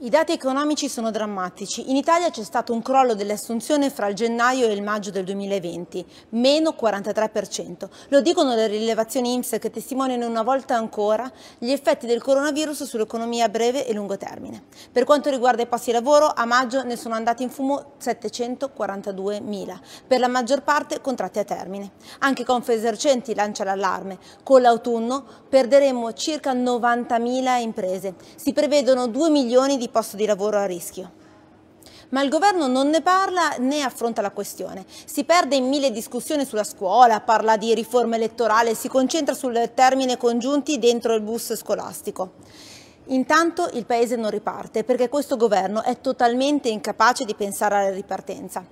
I dati economici sono drammatici. In Italia c'è stato un crollo delle assunzioni fra il gennaio e il maggio del 2020, meno 43%. Lo dicono le rilevazioni IMSS che testimoniano una volta ancora gli effetti del coronavirus sull'economia a breve e lungo termine. Per quanto riguarda i posti di lavoro, a maggio ne sono andati in fumo 742.000, per la maggior parte contratti a termine. Anche Confesercenti lancia l'allarme. Con l'autunno perderemo circa 90.000 imprese. Si prevedono 2 milioni di posto di lavoro a rischio. Ma il governo non ne parla né affronta la questione. Si perde in mille discussioni sulla scuola, parla di riforma elettorale, si concentra sul termine congiunti dentro il bus scolastico. Intanto il paese non riparte perché questo governo è totalmente incapace di pensare alla ripartenza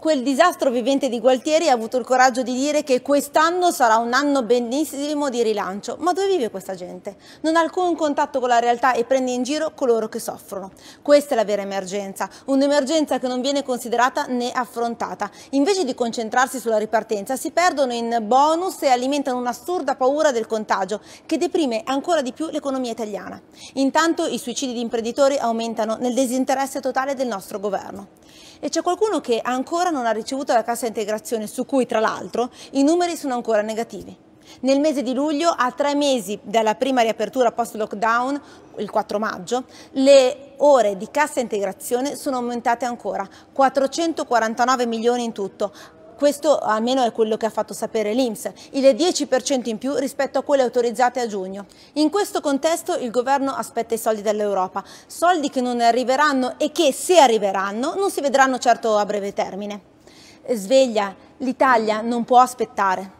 quel disastro vivente di Gualtieri ha avuto il coraggio di dire che quest'anno sarà un anno benissimo di rilancio. Ma dove vive questa gente? Non ha alcun contatto con la realtà e prende in giro coloro che soffrono. Questa è la vera emergenza, un'emergenza che non viene considerata né affrontata. Invece di concentrarsi sulla ripartenza, si perdono in bonus e alimentano un'assurda paura del contagio che deprime ancora di più l'economia italiana. Intanto i suicidi di imprenditori aumentano nel disinteresse totale del nostro governo. E c'è qualcuno che ancora ancora non ha ricevuto la cassa integrazione su cui tra l'altro i numeri sono ancora negativi. Nel mese di luglio, a tre mesi dalla prima riapertura post-lockdown, il 4 maggio, le ore di cassa integrazione sono aumentate ancora, 449 milioni in tutto, questo almeno è quello che ha fatto sapere l'Inps, il 10% in più rispetto a quelle autorizzate a giugno. In questo contesto il governo aspetta i soldi dall'Europa, soldi che non arriveranno e che se arriveranno non si vedranno certo a breve termine. Sveglia, l'Italia non può aspettare.